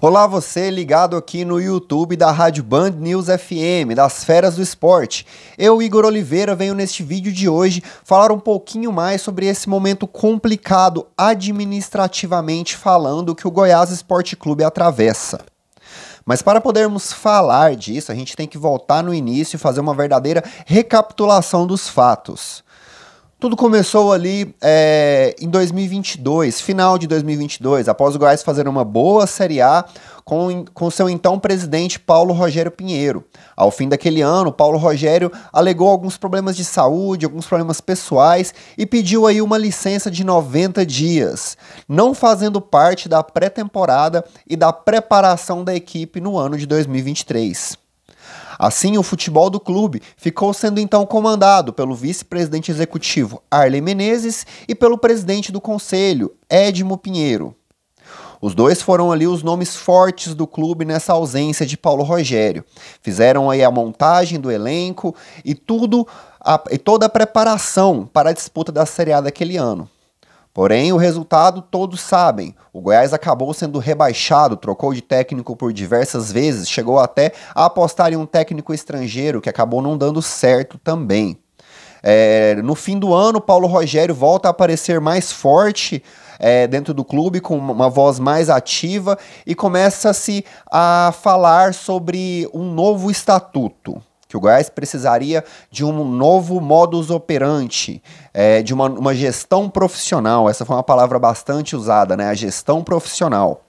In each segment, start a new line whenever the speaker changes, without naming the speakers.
Olá você ligado aqui no YouTube da Rádio Band News FM, das Feras do Esporte. Eu, Igor Oliveira, venho neste vídeo de hoje falar um pouquinho mais sobre esse momento complicado administrativamente falando que o Goiás Esporte Clube atravessa. Mas para podermos falar disso, a gente tem que voltar no início e fazer uma verdadeira recapitulação dos fatos. Tudo começou ali é, em 2022, final de 2022, após o Goiás fazer uma boa Série A com, com seu então presidente Paulo Rogério Pinheiro. Ao fim daquele ano, Paulo Rogério alegou alguns problemas de saúde, alguns problemas pessoais e pediu aí uma licença de 90 dias, não fazendo parte da pré-temporada e da preparação da equipe no ano de 2023. Assim, o futebol do clube ficou sendo então comandado pelo vice-presidente executivo Arley Menezes e pelo presidente do conselho, Edmo Pinheiro. Os dois foram ali os nomes fortes do clube nessa ausência de Paulo Rogério. Fizeram aí a montagem do elenco e tudo a, e toda a preparação para a disputa da Série A daquele ano. Porém, o resultado todos sabem. O Goiás acabou sendo rebaixado, trocou de técnico por diversas vezes, chegou até a apostar em um técnico estrangeiro que acabou não dando certo também. É, no fim do ano, Paulo Rogério volta a aparecer mais forte é, dentro do clube, com uma voz mais ativa e começa-se a falar sobre um novo estatuto que o Goiás precisaria de um novo modus operandi, é, de uma, uma gestão profissional. Essa foi uma palavra bastante usada, né? A gestão profissional.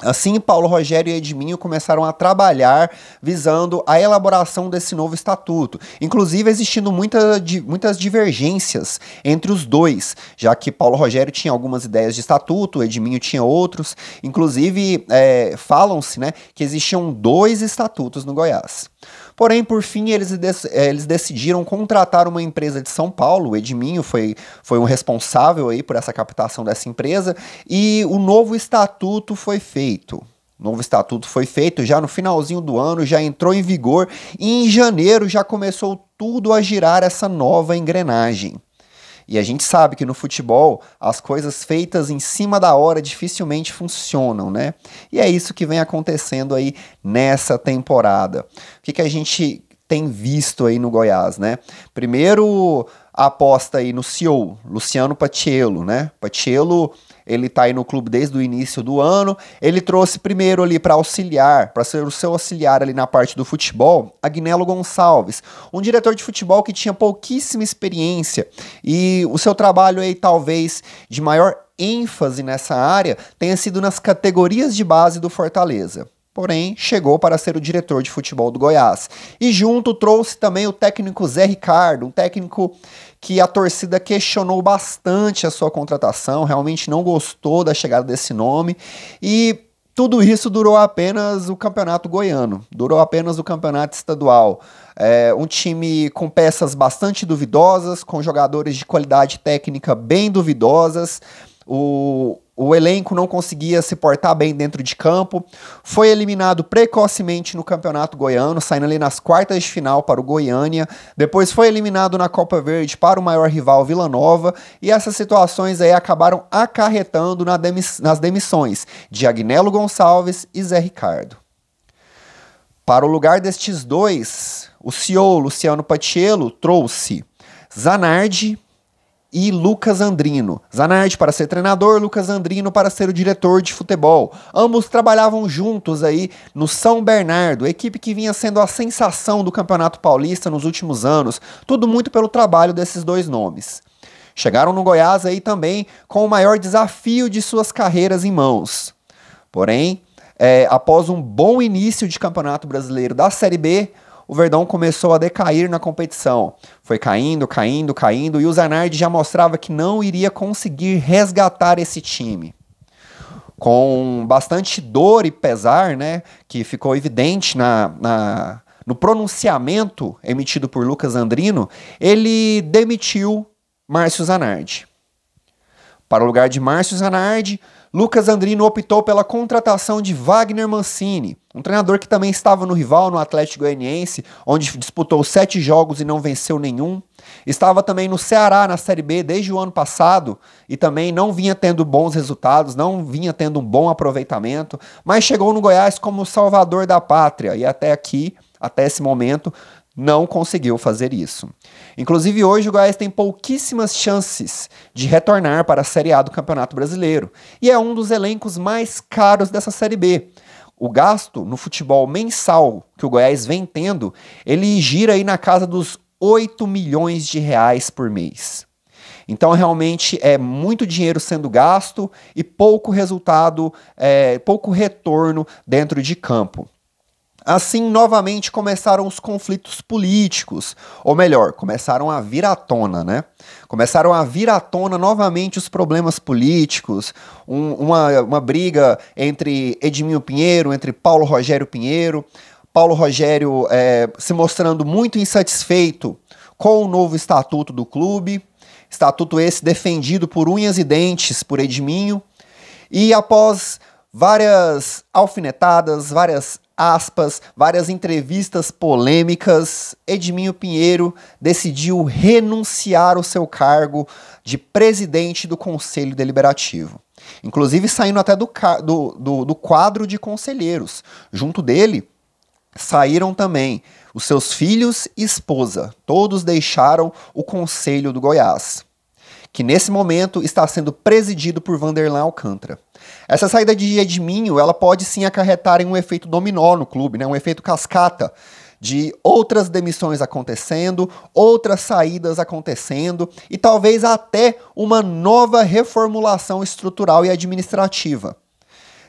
Assim, Paulo Rogério e Edminho começaram a trabalhar visando a elaboração desse novo estatuto, inclusive existindo muita, di, muitas divergências entre os dois, já que Paulo Rogério tinha algumas ideias de estatuto, Edminho tinha outros. Inclusive, é, falam-se né, que existiam dois estatutos no Goiás. Porém, por fim, eles, eles decidiram contratar uma empresa de São Paulo, o Edminho foi, foi o um responsável aí por essa captação dessa empresa, e o novo estatuto foi feito. O novo estatuto foi feito já no finalzinho do ano, já entrou em vigor e em janeiro já começou tudo a girar essa nova engrenagem. E a gente sabe que no futebol as coisas feitas em cima da hora dificilmente funcionam, né? E é isso que vem acontecendo aí nessa temporada. O que, que a gente tem visto aí no Goiás, né? Primeiro, a aposta aí no CEO, Luciano Paciello, né? Paciello ele está aí no clube desde o início do ano. Ele trouxe primeiro ali para auxiliar, para ser o seu auxiliar ali na parte do futebol, Agnello Gonçalves, um diretor de futebol que tinha pouquíssima experiência e o seu trabalho aí talvez de maior ênfase nessa área tenha sido nas categorias de base do Fortaleza porém chegou para ser o diretor de futebol do Goiás. E junto trouxe também o técnico Zé Ricardo, um técnico que a torcida questionou bastante a sua contratação, realmente não gostou da chegada desse nome e tudo isso durou apenas o campeonato goiano, durou apenas o campeonato estadual. É, um time com peças bastante duvidosas, com jogadores de qualidade técnica bem duvidosas. O, o elenco não conseguia se portar bem dentro de campo, foi eliminado precocemente no Campeonato Goiano, saindo ali nas quartas de final para o Goiânia, depois foi eliminado na Copa Verde para o maior rival Vila Nova, e essas situações aí acabaram acarretando na demiss nas demissões de Agnello Gonçalves e Zé Ricardo. Para o lugar destes dois, o CEO Luciano Patiello trouxe Zanardi, e Lucas Andrino. Zanardi para ser treinador, Lucas Andrino para ser o diretor de futebol. Ambos trabalhavam juntos aí no São Bernardo, equipe que vinha sendo a sensação do Campeonato Paulista nos últimos anos, tudo muito pelo trabalho desses dois nomes. Chegaram no Goiás aí também com o maior desafio de suas carreiras em mãos. Porém, é, após um bom início de Campeonato Brasileiro da Série B, o Verdão começou a decair na competição. Foi caindo, caindo, caindo, e o Zanardi já mostrava que não iria conseguir resgatar esse time. Com bastante dor e pesar, né, que ficou evidente na, na no pronunciamento emitido por Lucas Andrino, ele demitiu Márcio Zanardi. Para o lugar de Márcio Zanardi, Lucas Andrino optou pela contratação de Wagner Mancini, um treinador que também estava no rival, no Atlético Goianiense, onde disputou sete jogos e não venceu nenhum. Estava também no Ceará, na Série B, desde o ano passado e também não vinha tendo bons resultados, não vinha tendo um bom aproveitamento, mas chegou no Goiás como salvador da pátria e até aqui, até esse momento, não conseguiu fazer isso. Inclusive, hoje o Goiás tem pouquíssimas chances de retornar para a Série A do Campeonato Brasileiro e é um dos elencos mais caros dessa Série B. O gasto no futebol mensal que o Goiás vem tendo, ele gira aí na casa dos 8 milhões de reais por mês. Então, realmente é muito dinheiro sendo gasto e pouco resultado, é, pouco retorno dentro de campo. Assim, novamente começaram os conflitos políticos, ou melhor, começaram a vir à tona, né? Começaram a vir à tona novamente os problemas políticos, um, uma, uma briga entre Edminho Pinheiro, entre Paulo Rogério Pinheiro. Paulo Rogério é, se mostrando muito insatisfeito com o novo estatuto do clube, estatuto esse defendido por unhas e dentes por Edminho. E após várias alfinetadas, várias aspas, várias entrevistas polêmicas, Edminho Pinheiro decidiu renunciar o seu cargo de presidente do Conselho Deliberativo. Inclusive saindo até do, do, do, do quadro de conselheiros. Junto dele saíram também os seus filhos e esposa. Todos deixaram o Conselho do Goiás que nesse momento está sendo presidido por Vanderlan Alcântara. Essa saída de Edminho, ela pode sim acarretar em um efeito dominó no clube, né? um efeito cascata de outras demissões acontecendo, outras saídas acontecendo e talvez até uma nova reformulação estrutural e administrativa.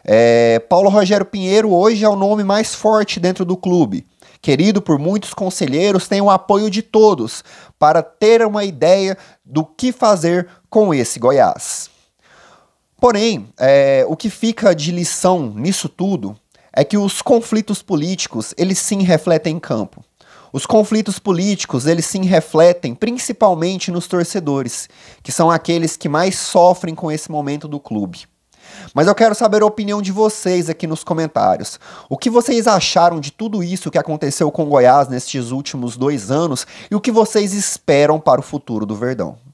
É, Paulo Rogério Pinheiro hoje é o nome mais forte dentro do clube querido por muitos conselheiros, tem o apoio de todos para ter uma ideia do que fazer com esse Goiás. Porém, é, o que fica de lição nisso tudo é que os conflitos políticos, eles sim refletem em campo. Os conflitos políticos, eles sim refletem principalmente nos torcedores, que são aqueles que mais sofrem com esse momento do clube. Mas eu quero saber a opinião de vocês aqui nos comentários. O que vocês acharam de tudo isso que aconteceu com Goiás nestes últimos dois anos e o que vocês esperam para o futuro do Verdão?